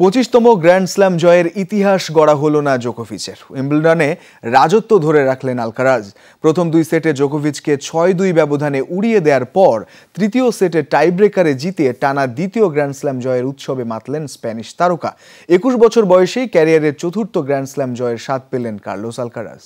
পঁচিশতম grand slam জয়ের ইতিহাস গড়া হলো না জোকোভিচের উইম্বলডনে রাজত্ব ধরে রাখলেন আলকারাজ প্রথম দুই সেটে জোকোভিচকে ছয় দুই ব্যবধানে উড়িয়ে দেওয়ার পর তৃতীয় সেটে টাইব্রেকারে জিতে টানা দ্বিতীয় গ্র্যান্ড স্ল্যাম জয়ের উৎসবে মাতলেন স্প্যানিশ তারকা একুশ বছর বয়সেই ক্যারিয়ারের চতুর্থ গ্র্যান্ড স্ল্যাম জয়ের স্বাদ পেলেন কার্লোস আলকারাজ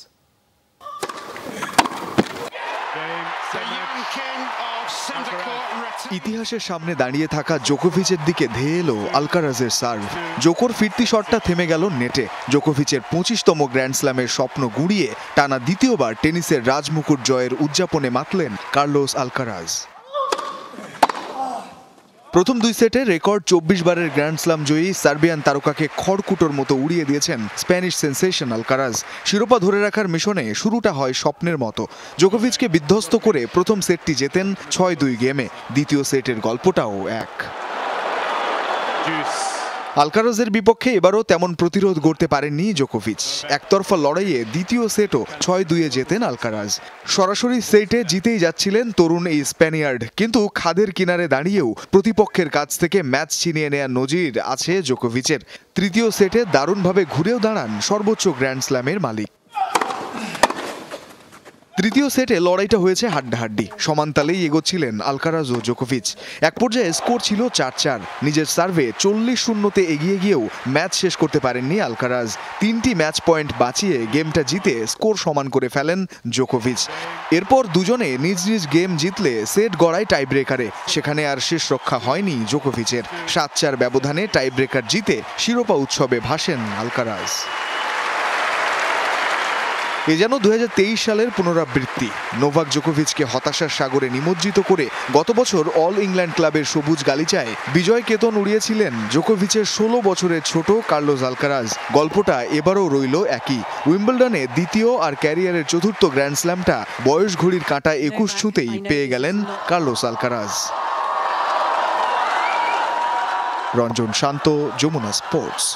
ইতিহাসের সামনে দাঁড়িয়ে থাকা জোকোভিচের দিকে ধেয়ে এলো আলকারাজের সার্ভ জোকোর ফিরতি শটটা থেমে গেল নেটে জোকোভিচের পঁচিশতম গ্র্যান্ড স্ল্যামের স্বপ্ন গুড়িয়ে টানা দ্বিতীয়বার টেনিসের রাজমুকুট জয়ের উদযাপনে মাতলেন কার্লোস আলকারাজ প্রথম দুই সেটে রেকর্ড চব্বিশ বারের গ্র্যান্ড স্লাম জয়ী সার্বিয়ান তারকাকে খড়কুটোর মতো উড়িয়ে দিয়েছেন স্প্যানিশ সেন্সেশন আলকারাজ শিরোপা ধরে রাখার মিশনে শুরুটা হয় স্বপ্নের মতো জোকোভিচকে বিধ্বস্ত করে প্রথম সেটটি জেতেন ছয় দুই গেমে দ্বিতীয় সেটের গল্পটাও এক আলকারোজের বিপক্ষে এবারও তেমন প্রতিরোধ গড়তে পারেননি জোকোভিচ একতরফা লড়াইয়ে দ্বিতীয় সেটও ছয় দুয়ে জেতেন আলকারাজ সরাসরি সেটে জিতেই যাচ্ছিলেন তরুণ এই স্প্যানিয়ার্ড কিন্তু খাদের কিনারে দাঁড়িয়েও প্রতিপক্ষের কাছ থেকে ম্যাচ ছিনিয়ে নেয়া নজির আছে জোকোভিচের তৃতীয় সেটে দারুণভাবে ঘুরেও দাঁড়ান সর্বোচ্চ গ্র্যান্ড স্ল্যামের মালিক তৃতীয় সেটে লড়াইটা হয়েছে হাড্ডাহাড্ডি সমানতালেই এগোচ্ছিলেন আলকারাজ ও জোকোভিচ এক পর্যায়ে স্কোর ছিল চার চার নিজের সার্ভে চল্লিশ শূন্যতে এগিয়ে গিয়েও ম্যাচ শেষ করতে পারেননি আলকারাজ তিনটি ম্যাচ পয়েন্ট বাঁচিয়ে গেমটা জিতে স্কোর সমান করে ফেলেন জোকোভিচ এরপর দুজনে নিজ নিজ গেম জিতলে সেট গড়ায় টাই ব্রেকারে সেখানে আর শেষ রক্ষা হয়নি জোকোভিচের সাত চার ব্যবধানে টাই ব্রেকার জিতে শিরোপা উৎসবে ভাসেন আলকারাজ এ যেন দু সালের পুনরাবৃত্তি নোভাক জোকোভিচকে হতাশার সাগরে নিমজ্জিত করে গত বছর অল ইংল্যান্ড ক্লাবের সবুজ গালিচায় বিজয় কেতন উড়িয়েছিলেন জোকোভিচের ষোলো বছরের ছোট কার্লো জালকারাজ গল্পটা এবারও রইল একই উইম্বলডনে দ্বিতীয় আর ক্যারিয়ারের চতুর্থ গ্র্যান্ড স্ল্যামটা বয়স ঘড়ির কাঁটা একুশ ছুঁতেই পেয়ে গেলেন Carlos Alcaraz Ranjan Shanta Jamuna sports